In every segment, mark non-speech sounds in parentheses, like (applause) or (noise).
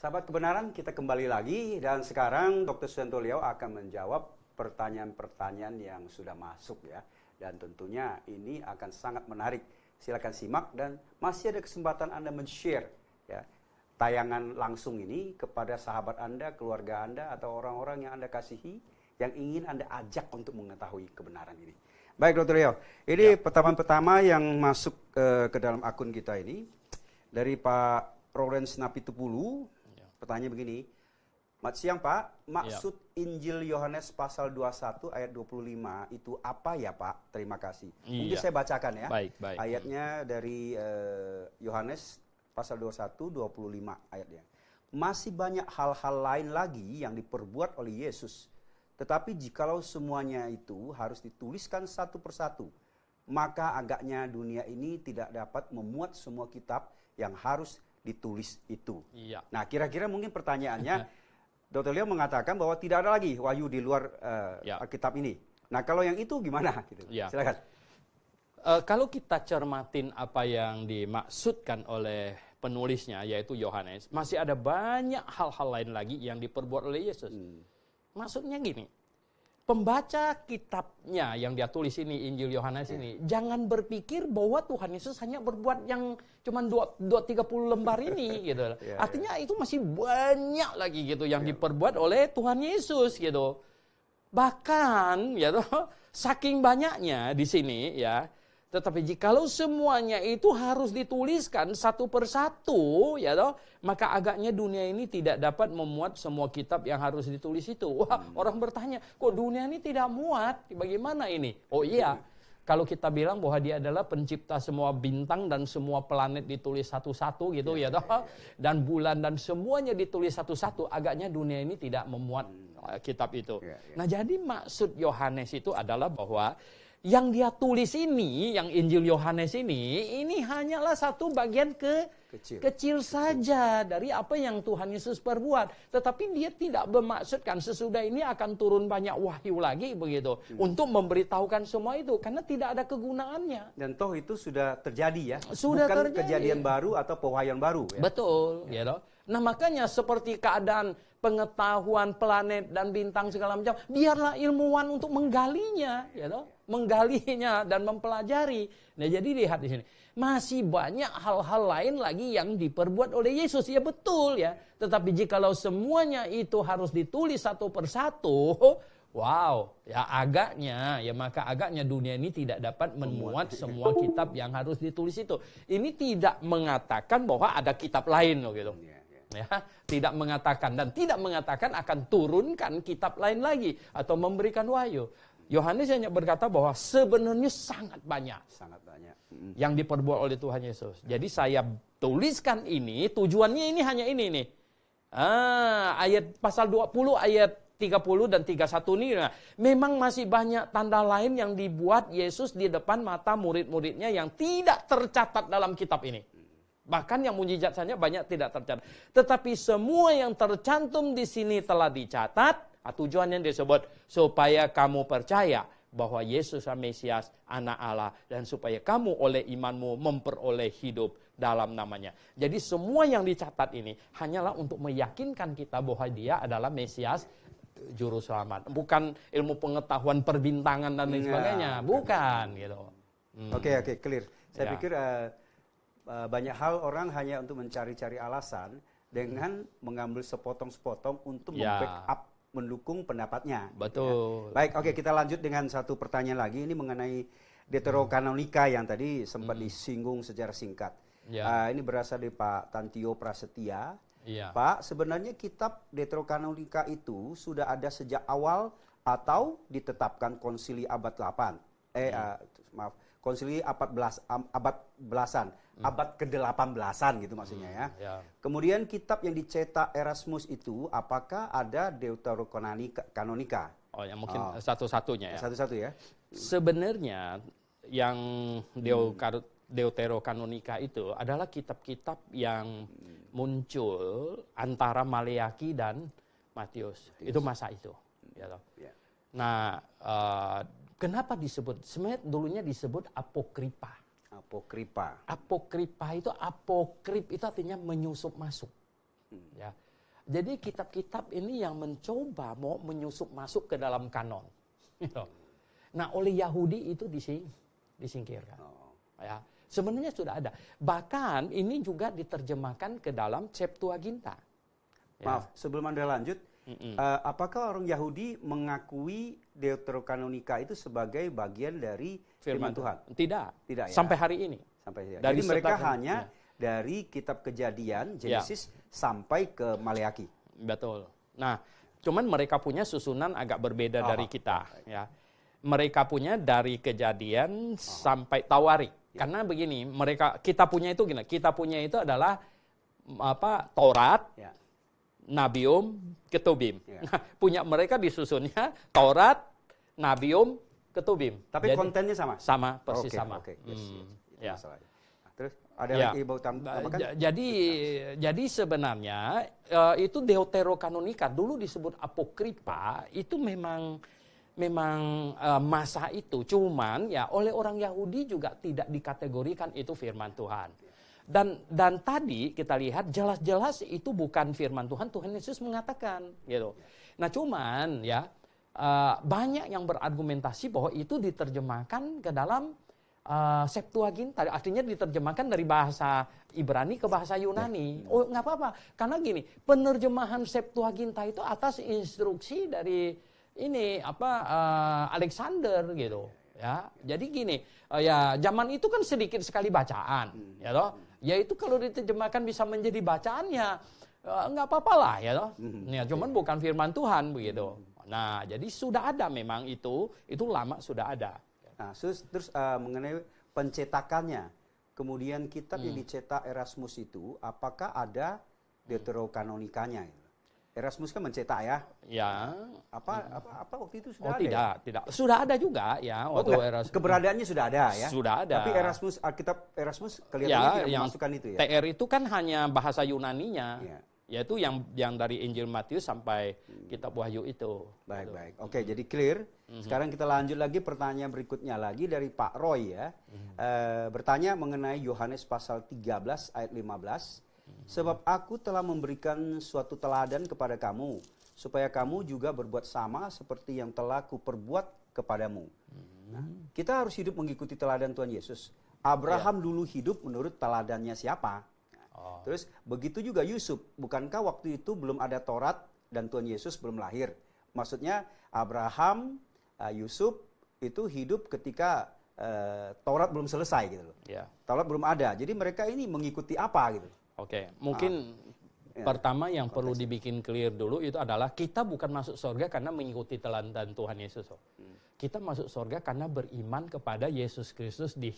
Sahabat kebenaran, kita kembali lagi dan sekarang Dr. Susanto Liao akan menjawab pertanyaan-pertanyaan yang sudah masuk ya. Dan tentunya ini akan sangat menarik. Silakan simak dan masih ada kesempatan Anda men-share ya tayangan langsung ini kepada sahabat Anda, keluarga Anda atau orang-orang yang Anda kasihi yang ingin Anda ajak untuk mengetahui kebenaran ini. Baik, Dr. Leo. Ini ya. pertama-pertama yang masuk uh, ke dalam akun kita ini dari Pak Lawrence Napitupulu pertanyaannya begini, Mat siang Pak, maksud yep. Iya. Injil Yohanes pasal 21 ayat 25 itu apa ya Pak? Terima kasih. Mungkin iya. saya bacakan ya. Baik, baik. Ayatnya dari eh, Yohanes uh, pasal 21 25 ayatnya. Masih banyak hal-hal lain lagi yang diperbuat oleh Yesus. Tetapi jikalau semuanya itu harus dituliskan satu persatu, maka agaknya dunia ini tidak dapat memuat semua kitab yang harus ditulis itu. Iya. Nah, kira-kira mungkin pertanyaannya, (laughs) Dr. Leo mengatakan bahwa tidak ada lagi wahyu di luar uh, ya. Alkitab ini. Nah, kalau yang itu gimana? (laughs) Gitu. Ya. Silakan. Uh, kalau kita cermatin apa yang dimaksudkan oleh penulisnya, yaitu Yohanes, masih ada banyak hal-hal lain lagi yang diperbuat oleh Yesus. Hmm. Maksudnya gini, pembaca kitabnya yang dia tulis ini Injil Yohanes iya. ini yeah. jangan berpikir bahwa Tuhan Yesus hanya berbuat yang cuman 2 tiga 30 lembar ini (laughs) gitu. Yeah, iya. Artinya yeah. itu masih banyak lagi gitu yang yeah. diperbuat oleh Tuhan Yesus gitu. Bahkan ya you gitu, (laughs) saking banyaknya di sini ya tetapi jikalau semuanya itu harus dituliskan satu persatu, ya toh, maka agaknya dunia ini tidak dapat memuat semua kitab yang harus ditulis itu. (laughs) Wah, hmm. orang bertanya, kok dunia ini tidak muat? Bagaimana ini? Oh iya, hmm. kalau kita bilang bahwa dia adalah pencipta semua bintang dan semua planet ditulis satu-satu gitu iya, ya, toh, iya, iya. dan bulan dan semuanya ditulis satu-satu, agaknya dunia ini tidak memuat hmm. eh, kitab itu. Nah, jadi maksud Yohanes itu adalah bahwa yang dia tulis ini, yang Injil Yohanes ini, ini hanyalah satu bagian ke kecil, kecil saja dari apa yang Tuhan Yesus perbuat. Tetapi dia tidak bermaksudkan sesudah ini akan turun banyak wahyu lagi begitu hmm. untuk memberitahukan semua itu karena tidak ada kegunaannya. Dan toh itu sudah terjadi ya. Sudah Bukan terjadi. kejadian baru atau pewahyuan baru ya. Betul, ya, ya you know? Nah makanya seperti keadaan pengetahuan planet dan bintang segala macam, biarlah ilmuwan untuk menggalinya, ya you know? menggalinya dan mempelajari. Nah, jadi lihat di sini. Masih banyak hal-hal lain lagi yang diperbuat oleh Yesus. Ya betul ya. Tetapi jikalau semuanya itu harus ditulis satu persatu, (laughs) Wow, ya agaknya, ya maka agaknya dunia ini tidak dapat memuat semua kitab yang harus ditulis itu. Ini tidak mengatakan bahwa ada kitab lain loh gitu. Iya, iya. Ya, tidak mengatakan dan tidak mengatakan akan turunkan kitab lain lagi atau memberikan wahyu. Yohanes hanya berkata bahwa sebenarnya sangat banyak. Sangat banyak. Hmm. Yang diperbuat oleh Tuhan Yesus. Jadi saya tuliskan ini, tujuannya ini hanya ini nih. Ah, ayat pasal 20 ayat 30 dan 31 ini nah, memang masih banyak tanda lain yang dibuat Yesus di depan mata murid-muridnya yang tidak tercatat dalam kitab ini. Bahkan yang mujizat saja banyak tidak tercatat. Tetapi semua yang tercantum di sini telah dicatat Ah, Tujuannya disebut supaya kamu percaya bahwa Yesus adalah Mesias anak Allah dan supaya kamu oleh imanmu memperoleh hidup dalam namanya. Jadi semua yang dicatat ini hanyalah untuk meyakinkan kita bahwa dia adalah Mesias juru selamat. Bukan ilmu pengetahuan perbintangan dan lain iya, sebagainya, bukan gitu. Oke hmm. oke okay, okay, clear. Saya ya. pikir uh, banyak hal orang hanya untuk mencari-cari alasan dengan mengambil sepotong-sepotong untuk ya. membackup mendukung pendapatnya. Betul. Ya. Baik, oke okay, kita lanjut dengan satu pertanyaan lagi ini mengenai deterokanonika yang tadi sempat hmm. disinggung secara singkat. Ya. Uh, ini berasal dari Pak Tantio Prasetya. Ya. Pak, sebenarnya kitab deterokanonika itu sudah ada sejak awal atau ditetapkan konsili abad 8? Eh, ya. uh, maaf, konsili abad belas abad belasan hmm. abad ke 18 belasan gitu maksudnya hmm, ya. Hmm, ya. Kemudian kitab yang dicetak Erasmus itu apakah ada Deuterokanonika? Oh, yang mungkin oh. satu-satunya ya. Satu-satu ya. Sebenarnya yang hmm. Deuterokanonika itu adalah kitab-kitab yang hmm. muncul antara Maleaki dan Matius. Matius. Itu masa itu. Ya. Yeah. Ya. Nah, uh, Kenapa disebut? Sebenarnya dulunya disebut apokripa. Apokripa. Apokripa itu apokrip itu artinya menyusup masuk. Hmm. Ya. Jadi kitab-kitab ini yang mencoba mau menyusup masuk ke dalam kanon. (laughs) Gitu. Nah, oleh Yahudi itu dising, disingkirkan. Oh. Ya. Sebenarnya sudah ada. Bahkan ini juga diterjemahkan ke dalam Septuaginta. Maaf, ya. sebelum Anda lanjut, Mm-hmm. Uh, apakah orang Yahudi mengakui Deuterokanonika itu sebagai bagian dari firman, firman Tuhan? Tidak. Tidak ya. Sampai hari ini. Sampai hari Dari Jadi mereka hanya ya. dari kitab Kejadian ya. Genesis ya. sampai ke Maleaki. Betul. Nah, cuman mereka punya susunan agak berbeda oh. dari kita ya. Mereka punya dari Kejadian oh. sampai Tawari. Ya. Karena begini, mereka kita punya itu gini, kita punya itu adalah apa Taurat, ya. Nabium, Ketubim. Ya. Nah, (laughs) punya mereka disusunnya Taurat, Nabium, Ketubim. Tapi Jadi, kontennya sama? Sama, persis okay, sama. Oke, okay. yes, Hmm, Itu ya. masalahnya. Nah, terus ada ya. lagi bau kan? Jadi jadi sebenarnya uh, itu deuterokanonika dulu disebut apokripa itu memang memang uh, masa itu cuman ya oleh orang Yahudi juga tidak dikategorikan itu firman Tuhan. Ya dan dan tadi kita lihat jelas-jelas itu bukan firman Tuhan, Tuhan Yesus mengatakan gitu. Nah, cuman ya uh, banyak yang berargumentasi bahwa itu diterjemahkan ke dalam uh, eh, Septuaginta, artinya diterjemahkan dari bahasa Ibrani ke bahasa Yunani. Ya. Oh, nggak apa-apa. Karena gini, penerjemahan Septuaginta itu atas instruksi dari ini apa uh, Alexander gitu ya jadi gini uh, ya zaman itu kan sedikit sekali bacaan hmm. ya toh ya itu kalau diterjemahkan bisa menjadi bacaannya uh, nggak apa-apa lah ya hmm. Ya, cuman bukan firman Tuhan begitu. Nah, jadi sudah ada memang itu, itu lama sudah ada. Nah, terus, terus uh, mengenai pencetakannya, kemudian kitab hmm. yang dicetak Erasmus itu, apakah ada hmm. deuterokanonikanya? Erasmus kan mencetak ya. Ya. Ah, apa apa apa waktu itu sudah oh, ada? tidak, ya? tidak. Sudah ada juga ya oh, waktu oh, Erasmus. Keberadaannya sudah ada ya. Sudah ada. Tapi Erasmus Alkitab ah, Erasmus kelihatannya ya, tidak yang memasukkan itu ya. TR itu kan hanya bahasa yunani Yunaninya. Ya. Yaitu yang yang dari Injil Matius sampai hmm. kitab Wahyu itu. Baik, itu. baik. Oke, jadi clear. Mhm. Sekarang kita lanjut lagi pertanyaan berikutnya lagi dari Pak Roy ya. Mm-hmm. E, bertanya mengenai Yohanes pasal 13 ayat 15 Sebab aku telah memberikan suatu teladan kepada kamu, supaya kamu juga berbuat sama seperti yang telah kuperbuat kepadamu. Nah, kita harus hidup mengikuti teladan Tuhan Yesus. Abraham ya. dulu hidup menurut teladannya siapa? Oh. Terus begitu juga Yusuf, bukankah waktu itu belum ada Taurat dan Tuhan Yesus belum lahir? Maksudnya Abraham, uh, Yusuf itu hidup ketika uh, Taurat belum selesai gitu loh. Yeah. Taurat belum ada. Jadi mereka ini mengikuti apa gitu? oke mungkin ah. Ya. Pertama yang perlu dibikin clear dulu itu adalah kita bukan masuk surga karena mengikuti teladan Tuhan Yesus. Hmm. Kita masuk surga karena beriman kepada Yesus Kristus di,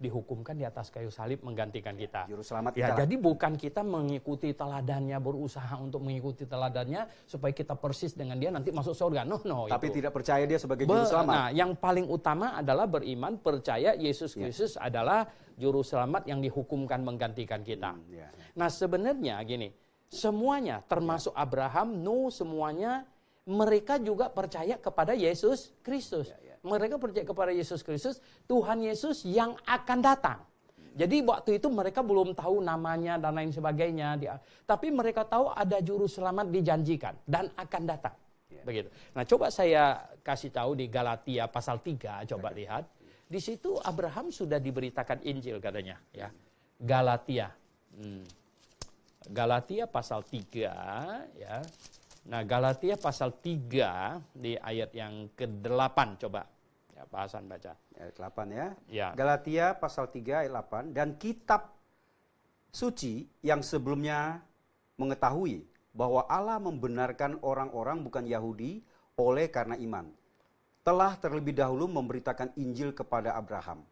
dihukumkan di atas kayu salib menggantikan ya, kita. Juru selamat ya, kita. Jadi bukan kita mengikuti teladannya, berusaha untuk mengikuti teladannya supaya kita persis dengan dia nanti masuk surga. No, no. Tapi itu. tidak percaya dia sebagai juru nah, selamat. Nah, yang paling utama adalah beriman percaya Yesus ya. Kristus ya. adalah juru selamat yang dihukumkan menggantikan kita. Hmm, yeah. Nah, sebenarnya gini Semuanya, termasuk ya. Abraham, Nuh, semuanya mereka juga percaya kepada Yesus Kristus. Ya, ya. Mereka percaya kepada Yesus Kristus, Tuhan Yesus yang akan datang. Jadi waktu itu mereka belum tahu namanya dan lain sebagainya. tapi mereka tahu ada juru selamat dijanjikan dan akan datang. Yeah. Begitu. Nah coba saya kasih tahu di Galatia pasal 3, coba ya. lihat. Di situ Abraham sudah diberitakan Injil katanya. ya Galatia. Hmm. Galatia pasal 3 ya. Nah, Galatia pasal 3 di ayat yang ke-8 coba. Ya, Pak Hasan baca. Ayat 8 ya. ya. Galatia pasal 3 ayat 8 dan kitab suci yang sebelumnya mengetahui bahwa Allah membenarkan orang-orang bukan Yahudi oleh karena iman. Telah terlebih dahulu memberitakan Injil kepada Abraham.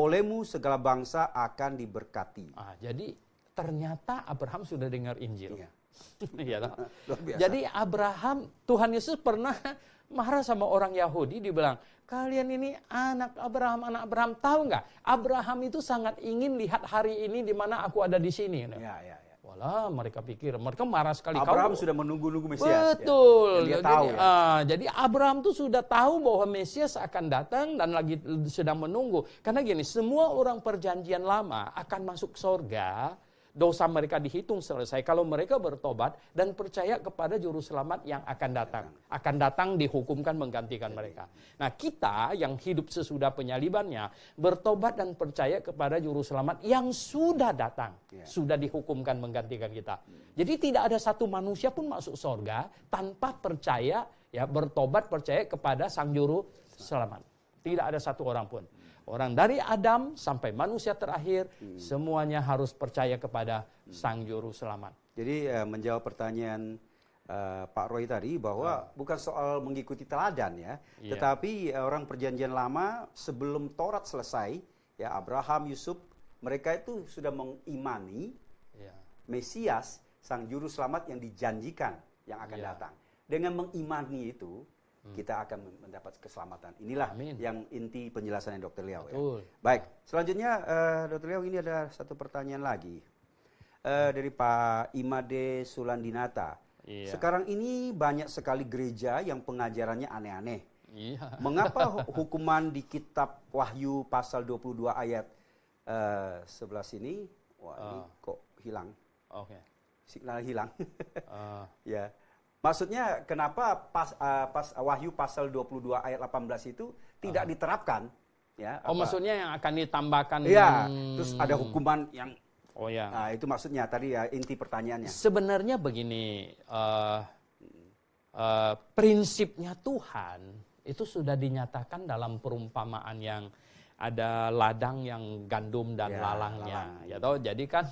Olehmu segala bangsa akan diberkati. Ah, jadi ternyata Abraham sudah dengar Injil. Iya. (laughs) ya, (laughs) Jadi Abraham, Tuhan Yesus pernah (laughs) marah sama orang Yahudi, dibilang, kalian ini anak Abraham, anak Abraham, tahu nggak? Abraham itu sangat ingin lihat hari ini di mana aku ada di sini. Gitu. Ya, ya, ya. Walah, mereka pikir, mereka marah sekali. Abraham Kau, sudah menunggu-nunggu Mesias. Ya. Betul. Ya. Dia jadi, tahu, ya. uh, jadi Abraham tuh sudah tahu bahwa Mesias akan datang dan lagi sedang menunggu. Karena gini, semua orang perjanjian lama akan masuk surga dosa mereka dihitung selesai kalau mereka bertobat dan percaya kepada juru selamat yang akan datang. Akan datang dihukumkan menggantikan mereka. Nah, kita yang hidup sesudah penyalibannya bertobat dan percaya kepada juru selamat yang sudah datang, ya. sudah dihukumkan menggantikan kita. Jadi tidak ada satu manusia pun masuk surga tanpa percaya ya bertobat percaya kepada sang juru selamat. Tidak ada satu orang pun. Orang dari Adam sampai manusia terakhir hmm. semuanya harus percaya kepada hmm. Sang Juru Selamat. Jadi uh, menjawab pertanyaan uh, Pak Roy tadi bahwa uh. bukan soal mengikuti teladan ya, yeah. tetapi uh, orang perjanjian lama sebelum Taurat selesai ya Abraham, Yusuf mereka itu sudah mengimani yeah. Mesias Sang Juru Selamat yang dijanjikan yang akan yeah. datang. Dengan mengimani itu Hmm. kita akan mendapat keselamatan. Inilah Amin. yang inti penjelasan yang Dokter Liao. Ya. Baik, selanjutnya uh, Dokter Liao ini ada satu pertanyaan lagi uh, dari Pak Imade Sulandinata. Iya. Sekarang ini banyak sekali gereja yang pengajarannya aneh-aneh. Iya. (laughs) Mengapa hukuman di kitab Wahyu pasal 22 ayat uh, eh, 11 ini wah oh. ini ah. kok hilang? Oke. Okay. Signal hilang. uh. (laughs) ya. Maksudnya kenapa pas, uh, pas ah, Wahyu pasal 22 ayat 18 itu tidak ah. diterapkan? Ya, oh apa? maksudnya yang akan ditambahkan? Iya. Hmm. Terus ada hukuman yang. Oh ya. Nah itu maksudnya tadi ya inti pertanyaannya. Sebenarnya begini, uh, uh, prinsipnya Tuhan itu sudah dinyatakan dalam perumpamaan yang ada ladang yang gandum dan ya, lalangnya. Lalang. Ya tahu. jadi kan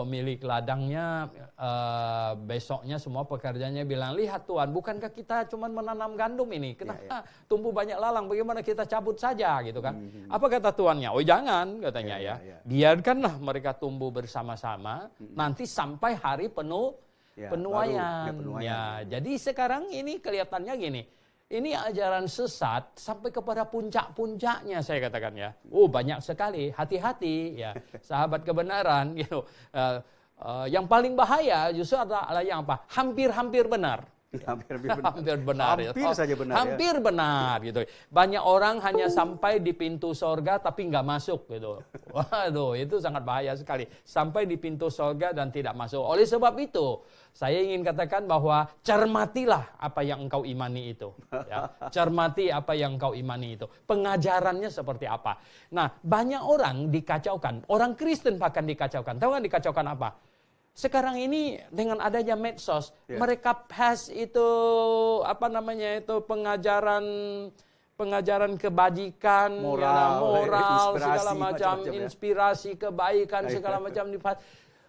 pemilik ladangnya uh, besoknya semua pekerjanya bilang lihat Tuhan bukankah kita cuma menanam gandum ini kenapa ya, ya. tumbuh banyak lalang bagaimana kita cabut saja gitu kan hmm. hmm, hmm. apa kata Tuannya oh jangan katanya iya, ya, ya. ya. biarkanlah mereka tumbuh bersama-sama hmm. hmm. nanti sampai hari penuh ya, penuaian. Baru, ya, penuaian ya jadi sekarang ini kelihatannya gini ini ajaran sesat sampai kepada puncak-puncaknya saya katakan ya. Oh banyak sekali, hati-hati ya sahabat kebenaran (laughs) gitu. Uh, uh, yang paling bahaya justru adalah yang apa? Hampir-hampir benar. (laughs) Hampir, hampir benar. hampir benar. Ya. Hampir ya. saja benar. Ya. Hampir ya. benar gitu. Banyak orang hanya sampai di pintu sorga tapi nggak masuk gitu. Waduh, itu sangat bahaya sekali. Sampai di pintu sorga dan tidak masuk. Oleh sebab itu, saya ingin katakan bahwa cermatilah apa yang engkau imani itu. Ya. (laughs) Cermati apa yang engkau imani itu. Pengajarannya seperti apa. Nah, banyak orang dikacaukan. Orang Kristen bahkan dikacaukan. Tahu kan dikacaukan apa? Sekarang ini dengan adanya medsos, yeah. mereka pass itu apa namanya itu pengajaran pengajaran kebajikan, moral, ya, moral (laughs) segala macam, macam ya. inspirasi ya. kebaikan iya. segala macam di (laughs)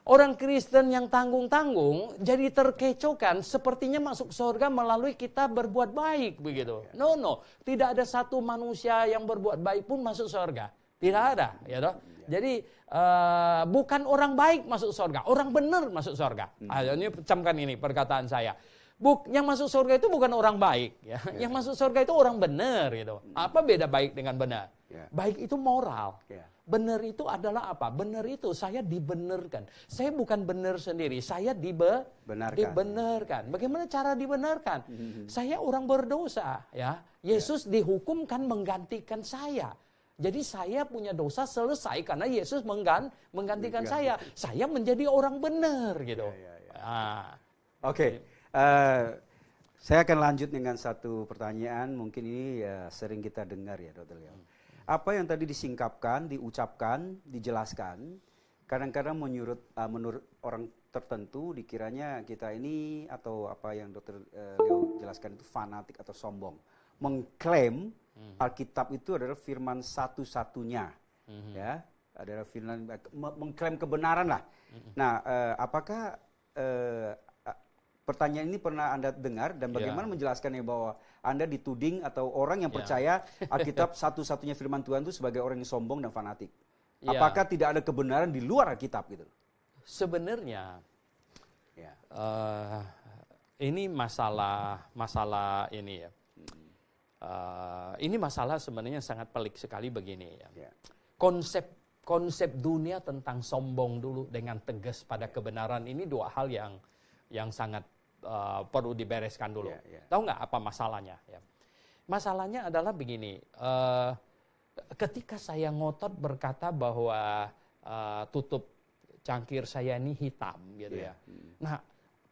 Orang Kristen yang tanggung-tanggung jadi terkecohkan sepertinya masuk surga melalui kita berbuat baik begitu. Iya. No, no. Tidak ada satu manusia yang berbuat baik pun masuk surga. Tidak ada, ya toh. Iya. Jadi uh, bukan orang baik masuk surga, orang benar masuk surga. Hmm. Ah, ini camkan ini perkataan saya. Buk, yang masuk surga itu bukan orang baik, ya. Yeah. Yang iya. masuk surga itu orang benar, gitu. Hmm. Apa beda baik dengan benar? Yeah. Baik itu moral. Yeah. Benar itu adalah apa? Benar itu saya dibenarkan. Saya bukan benar sendiri, saya dibe Benarkan. dibenarkan. Bagaimana cara dibenarkan? Mm-hmm. Saya orang berdosa, ya. Yesus yeah. dihukumkan menggantikan saya. Jadi saya punya dosa selesai karena Yesus menggan menggantikan saya. Saya menjadi orang benar gitu. Yeah, yeah, yeah. Ah. Oke. Okay. Uh, eh, saya akan lanjut dengan satu pertanyaan. Mungkin ini ya sering kita dengar ya, Dokter Leon. Ya. Hmm apa yang tadi disingkapkan, diucapkan, dijelaskan, kadang-kadang menurut uh, eh, menurut orang tertentu dikiranya kita ini atau apa yang dokter uh, Leo jelaskan itu fanatik atau sombong. Mengklaim hmm. Alkitab itu adalah firman satu-satunya. Hmm. Ya, adalah firman mengklaim kebenaran lah. Hmm. Nah, uh, apakah uh, Pertanyaan ini pernah Anda dengar dan ya. bagaimana yeah. ya bahwa Anda dituding atau orang yang yeah. percaya (laughs) Alkitab satu-satunya firman Tuhan itu sebagai orang yang sombong dan fanatik. Yeah. Apakah tidak ada kebenaran di luar Alkitab gitu? Sebenarnya yeah. Ya. uh, ini masalah masalah ini ya. Uh, ini masalah sebenarnya sangat pelik sekali begini ya. Yeah. Konsep konsep dunia tentang sombong dulu dengan tegas pada kebenaran ini dua hal yang yang sangat uh, perlu dibereskan dulu. Yeah, yeah. Tahu nggak apa masalahnya? Ya. Masalahnya adalah begini, uh, ketika saya ngotot berkata bahwa uh, tutup cangkir saya ini hitam, gitu yeah. ya. Nah,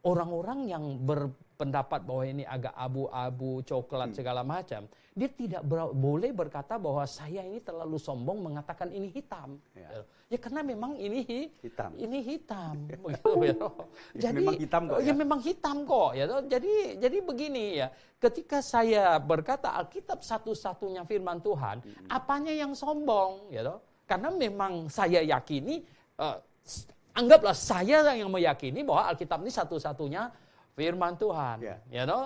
orang-orang yang ber pendapat bahwa ini agak abu-abu, coklat hmm. segala macam, dia tidak ber boleh berkata bahwa saya ini terlalu sombong mengatakan ini hitam. Ya, ya, ya karena memang ini hitam. Ini hitam. (laughs) Oh, ya, oh, ya. Jadi memang hitam kok. Oh, ya, ya memang hitam kok. Ya. Jadi jadi begini ya, ketika saya berkata Alkitab satu-satunya firman Tuhan, hmm. apanya yang sombong, ya Karena memang saya yakini uh, anggaplah saya yang meyakini bahwa Alkitab ini satu-satunya firman Tuhan. Yeah. Ya you ya (laughs) know?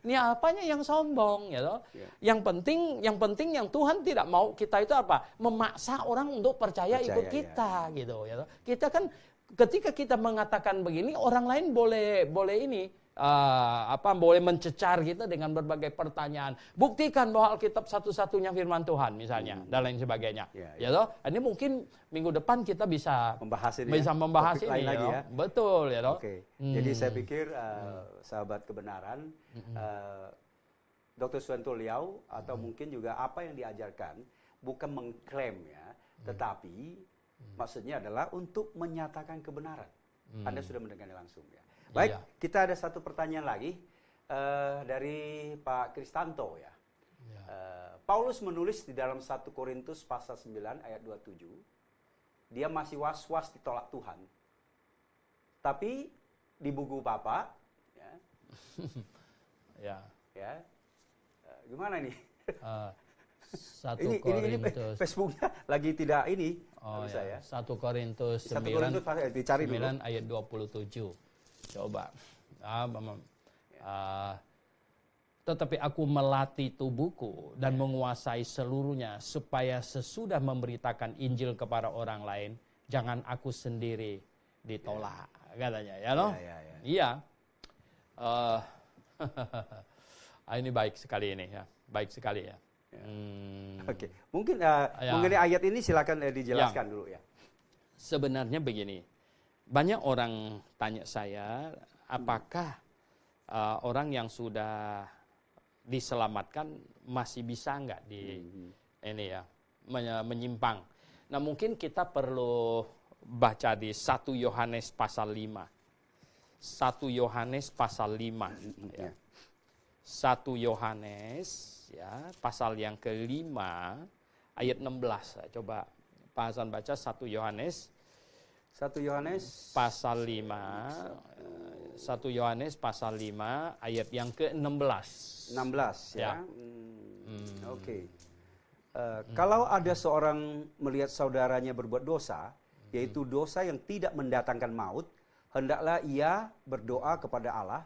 Ini apanya yang sombong, ya you know? yeah. Yang penting yang penting yang Tuhan tidak mau kita itu apa? Memaksa orang untuk percaya, percaya ikut ya. kita yeah. gitu, ya you know? Kita kan ketika kita mengatakan begini orang lain boleh boleh ini uh, apa boleh mencecar kita gitu dengan berbagai pertanyaan. Buktikan bahwa Alkitab satu-satunya firman Tuhan misalnya hmm. dan lain sebagainya. Ya, ya. ya Ini mungkin minggu depan kita bisa membahas ini. Bisa ya? membahas Topik ini. Ya lagi ya. Betul ya toh. Oke. Okay. Hmm. Jadi saya pikir uh, sahabat kebenaran uh, eh, Dr. Suwanto Liao atau hmm. mungkin juga apa yang diajarkan bukan mengklaim ya, hmm. tetapi hmm. maksudnya adalah untuk menyatakan kebenaran. Hmm. Anda sudah mendengarnya langsung ya. Baik, iya. kita ada satu pertanyaan lagi uh, dari Pak Kristanto ya. ya. Uh, Paulus menulis di dalam 1 Korintus pasal 9 ayat 27, dia masih was-was ditolak Tuhan. Tapi di buku Bapak ya. (laughs) ya. ya. Ya. Uh, gimana nih? uh, satu ini, Korintus. Ini, ini Facebooknya lagi tidak ini. Oh ya. Saya. Satu Korintus 9, 1 Korintus 9 ayat 27 coba ah, uh, tetapi aku melatih tubuhku dan ya. menguasai seluruhnya supaya sesudah memberitakan Injil kepada orang lain jangan aku sendiri ditolak yeah. katanya ya loh yeah, yeah, ya. iya uh, (laughs) ini baik sekali ini ya baik sekali ya, ya. hmm. oke okay. mungkin uh, ya. mengenai ayat ini silakan uh, dijelaskan ya. dulu ya sebenarnya begini banyak orang tanya saya, apakah uh, orang yang sudah diselamatkan masih bisa nggak di hmm. ini ya menyimpang. Nah mungkin kita perlu baca di 1 Yohanes pasal 5. 1 Yohanes pasal 5 hmm. ya. 1 ya. Yohanes ya pasal yang kelima ayat 16. Coba Pak Hasan baca 1 Yohanes 1 Yohanes pasal 5 1 eh, Yohanes pasal 5 ayat yang ke-16. 16 ya. ya. Hmm. hmm. Oke. Okay. Uh, eh, hmm. Kalau ada seorang melihat saudaranya berbuat dosa, yaitu hmm. dosa yang tidak mendatangkan maut, hendaklah ia berdoa kepada Allah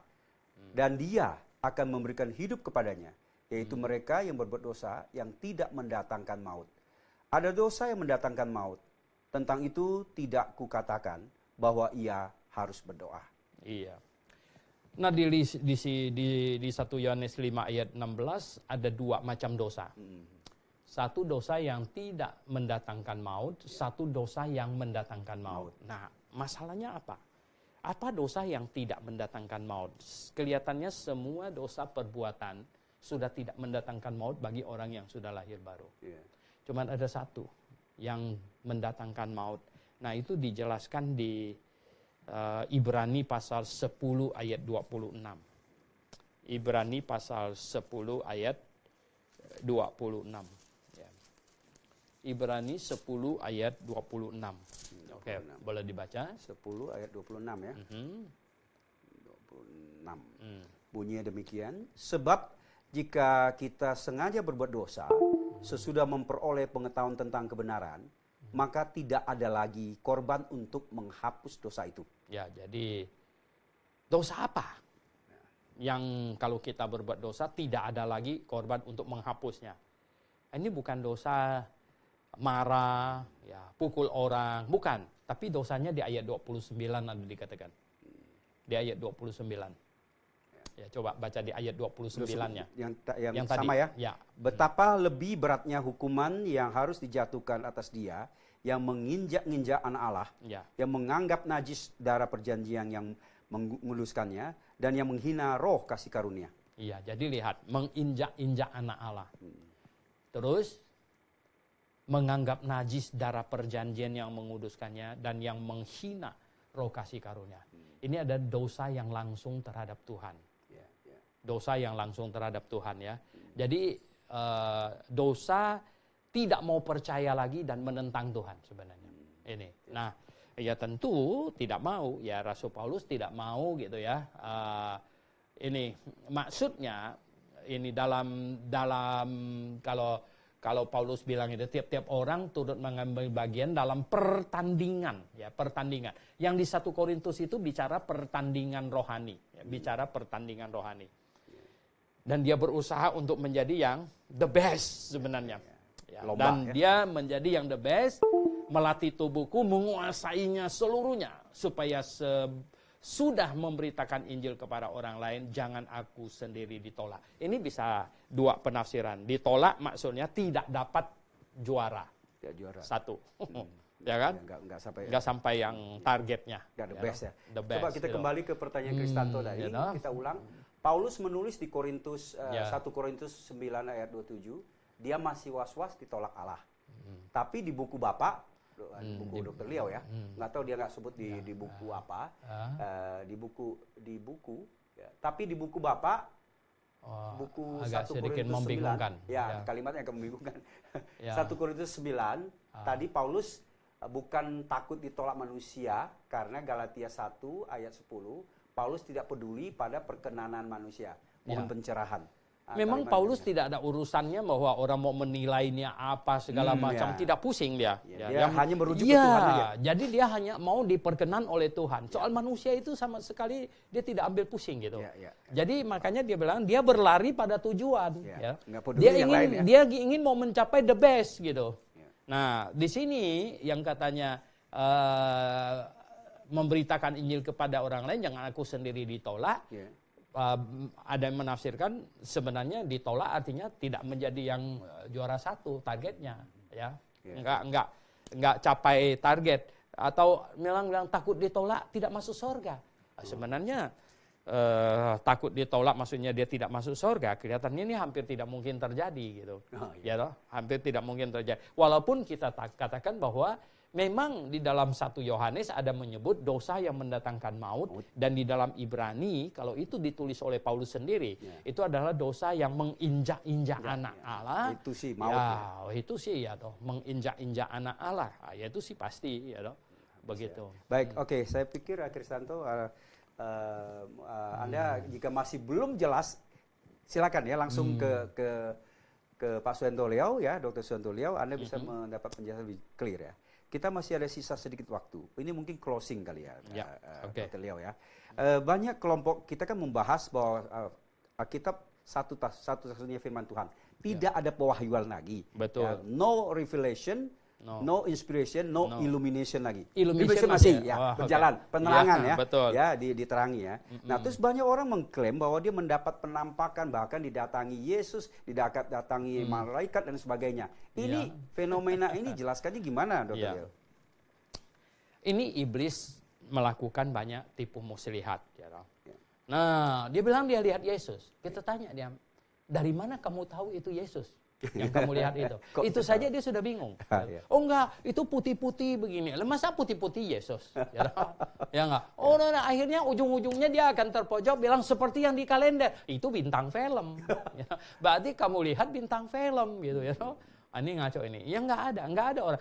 hmm. dan dia akan memberikan hidup kepadanya, yaitu hmm. mereka yang berbuat dosa yang tidak mendatangkan maut. Ada dosa yang mendatangkan maut. Tentang itu tidak kukatakan bahwa ia harus berdoa. Iya. Nah di di di, di 1 Yohanes 5 ayat 16 ada dua macam dosa. Hmm. Satu dosa yang tidak mendatangkan maut, iya. satu dosa yang mendatangkan maut. maut. Nah, masalahnya apa? Apa dosa yang tidak mendatangkan maut? Kelihatannya semua dosa perbuatan sudah tidak mendatangkan maut bagi orang yang sudah lahir baru. Yeah. Cuman ada satu yang mendatangkan maut. Nah, itu dijelaskan di uh, Ibrani pasal 10 ayat 26. Ibrani pasal 10 ayat 26. Ya. Ibrani 10 ayat 26. 26. Oke, okay, boleh dibaca? 10 ayat 26 ya. Mm -hmm. 26. Mm. Bunyinya demikian, sebab jika kita sengaja berbuat dosa, sesudah memperoleh pengetahuan tentang kebenaran, maka tidak ada lagi korban untuk menghapus dosa itu. Ya, jadi dosa apa? Yang kalau kita berbuat dosa tidak ada lagi korban untuk menghapusnya. Ini bukan dosa marah, ya, pukul orang, bukan. Tapi dosanya di ayat 29 ada dikatakan. Di ayat 29. Ya, coba baca di ayat 29-nya. Yang, yang, yang tadi. ya? ya. Betapa hmm. lebih beratnya hukuman yang harus dijatuhkan atas dia yang menginjak-injak anak Allah, ya. yang menganggap najis darah perjanjian yang menguluskannya, dan yang menghina roh kasih karunia. Iya, jadi lihat, menginjak-injak anak Allah. Hmm. Terus, menganggap najis darah perjanjian yang menguduskannya, dan yang menghina roh kasih karunia. Hmm. Ini ada dosa yang langsung terhadap Tuhan dosa yang langsung terhadap Tuhan ya. Jadi eh, dosa tidak mau percaya lagi dan menentang Tuhan sebenarnya. Ini. Nah, ya tentu tidak mau ya Rasul Paulus tidak mau gitu ya. Eh, ini maksudnya ini dalam dalam kalau kalau Paulus bilang itu tiap-tiap orang turut mengambil bagian dalam pertandingan ya pertandingan yang di satu Korintus itu bicara pertandingan rohani ya, bicara pertandingan rohani dan dia berusaha untuk menjadi yang the best sebenarnya. Ya, Lomba, dan ya. dia menjadi yang the best, melatih tubuhku menguasainya seluruhnya supaya se sudah memberitakan Injil kepada orang lain, jangan aku sendiri ditolak. Ini bisa dua penafsiran. Ditolak maksudnya tidak dapat juara. Tidak juara. Satu. Hmm (laughs) ya kan? Enggak, enggak sampai enggak ya. sampai yang targetnya. Enggak the ya best kan? ya. The best, Coba kita kembali ke pertanyaan Kristanto hmm, tadi. Kita ulang. Paulus menulis di Korintus uh, yeah. 1 Korintus 9 ayat 27, dia masih was-was ditolak Allah. Mm. Tapi di buku Bapak hmm, di buku hmm, dokter Liao ya hmm. tahu dia nggak sebut di ya, di buku uh, apa uh, uh, di buku di buku ya. tapi di buku bapak oh, buku agak 1 sedikit Korintus 9 ya, ya kalimatnya agak membingungkan (laughs) ya. 1 Korintus 9 uh. Ah. tadi Paulus uh, bukan takut ditolak manusia karena Galatia 1 ayat 10 Paulus tidak peduli pada perkenanan manusia. Mohon ya. pencerahan. Ah, Memang Paulus tidak ada urusannya bahwa orang mau menilainya apa segala hmm, macam, ya. tidak pusing dia. Ya, ya. Dia yang, hanya merujuk ya, ke iya, Tuhan Dia. Jadi dia hanya mau diperkenan oleh Tuhan. Ya. Soal ya. manusia itu sama sekali dia tidak ambil pusing gitu. Ya, ya, Jadi makanya dia bilang dia berlari pada tujuan. Ya. Ya. Dia ingin lain, ya. dia ingin mau mencapai the best gitu. Ya. Nah di sini yang katanya eh, memberitakan Injil kepada orang lain, jangan aku sendiri ditolak. Yeah. Uh, ada yang menafsirkan sebenarnya ditolak artinya tidak menjadi yang uh, juara satu targetnya, ya. Yeah. Enggak enggak enggak capai target atau bilang-bilang takut ditolak tidak masuk surga. Uh. sebenarnya uh, takut ditolak maksudnya dia tidak masuk surga kelihatannya ini hampir tidak mungkin terjadi gitu oh, iya. ya toh hampir tidak mungkin terjadi walaupun kita katakan bahwa Memang di dalam satu Yohanes ada menyebut dosa yang mendatangkan maut dan di dalam Ibrani kalau itu ditulis oleh Paulus sendiri ya. itu adalah dosa yang menginjak-injak ya, anak ya. Allah. Itu sih maut. Ya, ya. Oh, itu sih ya toh menginjak-injak anak Allah. Ah, ya itu sih pasti ya toh. Iya. Begitu. Baik, hmm. oke, okay. saya pikir Kristanto uh, eh, uh, eh, uh, eh, Anda jika masih belum jelas silakan ya langsung hmm. ke ke ke Pak Suwanto Liao ya, Dokter Suwanto Liao, Anda bisa mm -hmm. mendapat penjelasan lebih clear ya kita masih ada sisa sedikit waktu. Ini mungkin closing kali ya, ya. Uh, okay. Dr. Leo ya. Uh, banyak kelompok kita kan membahas bahwa uh, eh, kitab satu satu satunya firman Tuhan. Tidak ya. ada pewahyuan lagi. Betul. Uh, no revelation No. no inspiration, no, no illumination lagi. Illumination, masih, masih ya, ya oh, berjalan, okay. penerangan ya, ya, betul. ya di, diterangi ya. Mm-hmm. Nah, terus banyak orang mengklaim bahwa dia mendapat penampakan bahkan didatangi Yesus, didatangi mm. malaikat dan sebagainya. Ini yeah. fenomena ini jelaskannya gimana, Dokter? Yeah. Iya. Ini iblis melakukan banyak tipu muslihat, ya. Yeah. Nah, dia bilang dia lihat Yesus. Kita tanya dia, dari mana kamu tahu itu Yesus? (laughs) yang kamu lihat itu. itu saja dia sudah bingung. (laughs) Ah, iya. Oh enggak, itu putih-putih begini. Lemasa masa putih-putih Yesus? (laughs) Ya, ya, enggak? Oh, nah, nah, akhirnya ujung-ujungnya dia akan terpojok bilang seperti yang di kalender. Itu bintang film. ya. Berarti kamu lihat bintang film gitu ya. Hmm. Ini ngaco ini. Ya enggak ada, enggak ada orang.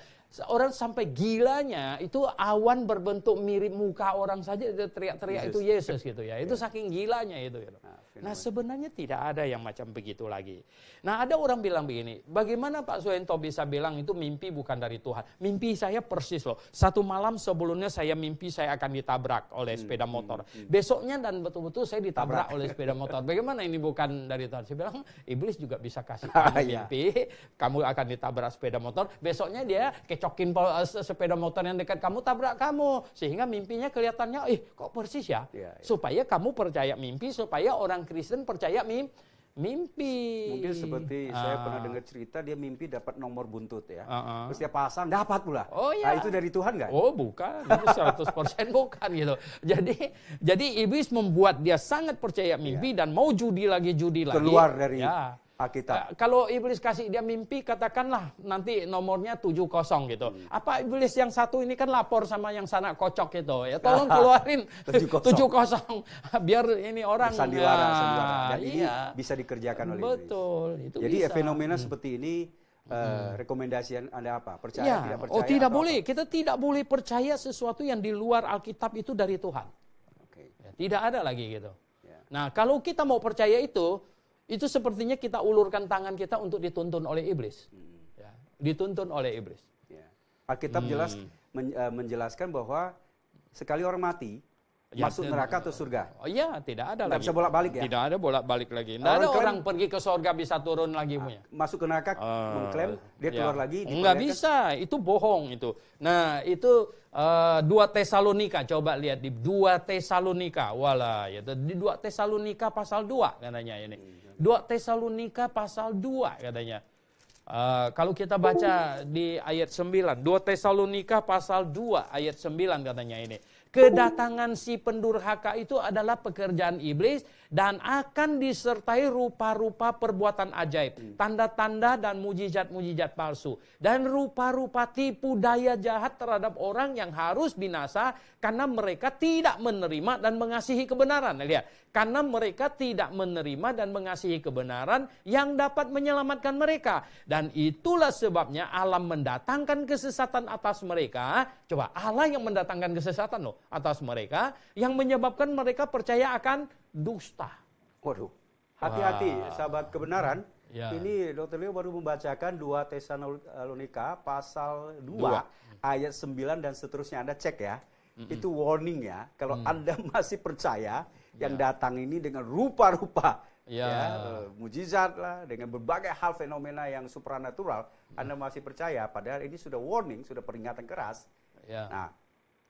Orang sampai gilanya itu awan berbentuk mirip muka orang saja itu teriak-teriak itu Yesus gitu ya. Itu iya. saking gilanya itu. Gitu. Nah, nah sebenarnya tidak ada yang macam begitu lagi. Nah ada orang bilang begini, bagaimana Pak Suento bisa bilang itu mimpi bukan dari Tuhan? Mimpi saya persis loh. Satu malam sebelumnya saya mimpi saya akan ditabrak oleh hmm, sepeda hmm, motor. Hmm, Besoknya dan betul-betul saya ditabrak oleh sepeda motor. (laughs) Bagaimana ini bukan dari Tuhan? Saya bilang iblis juga bisa kasih (laughs) kamu iya. mimpi, kamu akan ditabrak sepeda motor. Besoknya dia kecok cokin eh, sepeda motor yang dekat kamu tabrak kamu sehingga mimpinya kelihatannya ih eh, kok persis ya? yeah, yeah. supaya kamu percaya mimpi supaya orang Kristen percaya mimpi mimpi. Mungkin seperti uh. saya pernah dengar cerita dia mimpi dapat nomor buntut ya. Uh-uh. Terus dia pasang dapat pula. Oh ya. Nah, itu dari Tuhan nggak? Oh bukan, itu 100% bukan gitu. Jadi jadi iblis membuat dia sangat percaya mimpi yeah. dan mau judi lagi judi Keluar lagi. Keluar dari ya. Alkitab. Kalau iblis kasih dia mimpi, katakanlah nanti nomornya 70 gitu. Hmm. Apa iblis yang satu ini kan lapor sama yang sana kocok gitu ya. Tolong (laughs) keluarin 70. kosong, (laughs) biar ini orang ya, Dan iya. ini bisa dikerjakan oleh Betul, iblis. itu Jadi bisa. fenomena hmm. seperti ini Uh, hmm. rekomendasi Anda apa? Percaya ya. tidak oh, percaya? Oh, tidak boleh. Apa? Kita tidak boleh percaya sesuatu yang di luar Alkitab itu dari Tuhan. Okay. Ya, tidak ada lagi gitu. Yeah. Nah, kalau kita mau percaya itu, itu sepertinya kita ulurkan tangan kita untuk dituntun oleh iblis. Hmm. Ya, dituntun oleh iblis. Ya. Alkitab hmm. jelas men, eh, menjelaskan bahwa sekali orang mati ya, masuk neraka atau surga. Oh iya, tidak ada tidak lagi. bisa bolak-balik ya. Tidak ada bolak-balik lagi. Tidak orang ada klaim, orang pergi ke surga bisa turun lagi ah, punya. Masuk ke neraka uh, mengklaim dia ya. keluar lagi. Enggak bisa, itu bohong itu. Nah, itu Uh, dua Tesalonika coba lihat di dua Tesalonika wala ya di dua Tesalonika pasal 2 katanya ini dua Tesalonika pasal 2 katanya uh, kalau kita baca di ayat 9 dua Tesalonika pasal 2 ayat 9 katanya ini kedatangan si pendurhaka itu adalah pekerjaan iblis dan akan disertai rupa-rupa perbuatan ajaib, tanda-tanda dan mujizat-mujizat palsu dan rupa-rupa tipu daya jahat terhadap orang yang harus binasa karena mereka tidak menerima dan mengasihi kebenaran. Lihat, karena mereka tidak menerima dan mengasihi kebenaran yang dapat menyelamatkan mereka dan itulah sebabnya alam mendatangkan kesesatan atas mereka. Coba Allah yang mendatangkan kesesatan loh atas mereka yang menyebabkan mereka percaya akan dusta. Waduh. Hati-hati sahabat kebenaran. Ya. Ini Dr. Leo baru membacakan 2 Tesalonika pasal 2, ayat 9 dan seterusnya Anda cek ya. Mm -mm. Itu warning ya. Kalau mm. Anda (laughs) masih percaya yang ya. datang ini dengan rupa-rupa ya. ya eh, mujizat lah dengan berbagai hal fenomena yang supranatural, mm. Anda masih percaya padahal ini sudah warning, sudah peringatan keras. Ya. Nah,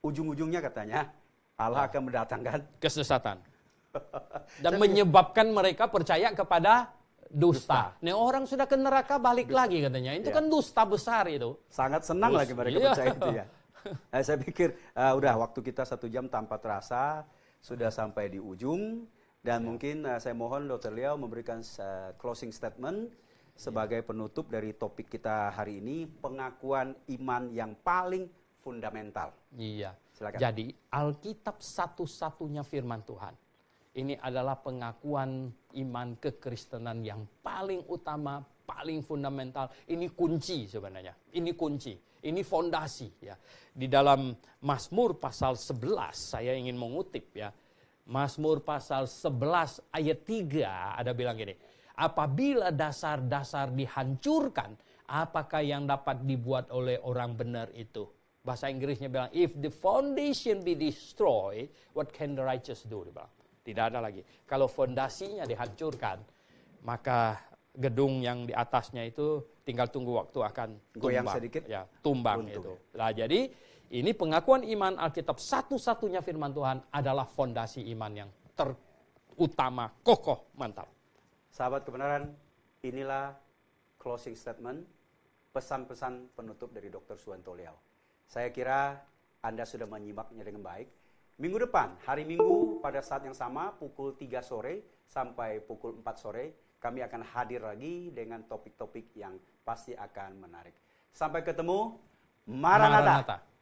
ujung-ujungnya katanya Allah ya. akan mendatangkan kesesatan (laughs) Dan menyebabkan mereka percaya kepada dusta. dusta. Nah orang sudah ke neraka balik dusta. lagi katanya. Itu ya. kan dusta besar itu. Sangat senang dusta. lagi mereka iya. percaya itu ya. (laughs) Nah, saya pikir uh, udah waktu kita satu jam tanpa terasa sudah sampai di ujung dan ya. mungkin uh, saya mohon Dokter Liao memberikan uh, closing statement sebagai ya. penutup dari topik kita hari ini pengakuan iman yang paling fundamental. Iya. Silakan. Jadi Alkitab satu-satunya firman Tuhan ini adalah pengakuan iman kekristenan yang paling utama, paling fundamental. Ini kunci sebenarnya. Ini kunci. Ini fondasi ya. Di dalam Mazmur pasal 11 saya ingin mengutip ya. Mazmur pasal 11 ayat 3 ada bilang gini. Apabila dasar-dasar dihancurkan, apakah yang dapat dibuat oleh orang benar itu? Bahasa Inggrisnya bilang, if the foundation be destroyed, what can the righteous do? Dia bilang tidak ada lagi. Kalau fondasinya dihancurkan, maka gedung yang di atasnya itu tinggal tunggu waktu akan tumbang, goyang sedikit, ya, tumbang Untung. itu. Nah, jadi ini pengakuan iman Alkitab satu-satunya firman Tuhan adalah fondasi iman yang terutama, kokoh, mantap. Sahabat kebenaran, inilah closing statement pesan-pesan penutup dari Dr. Suwanto Liao. Saya kira Anda sudah menyimaknya dengan baik. Minggu depan, hari Minggu pada saat yang sama pukul 3 sore sampai pukul 4 sore kami akan hadir lagi dengan topik-topik yang pasti akan menarik. Sampai ketemu. Maranatha. Maranatha.